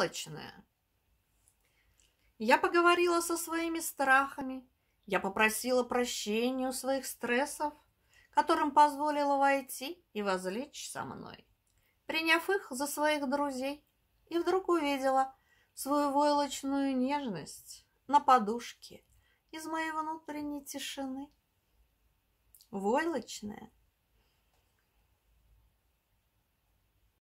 мелочное. Я поговорила со своими страхами, я попросила прощения у своих стрессов, которым позволила войти и возлечь со мной, приняв их за своих друзей, и вдруг увидела свою войлочную нежность на подушке из моей внутренней тишины. Войлочная –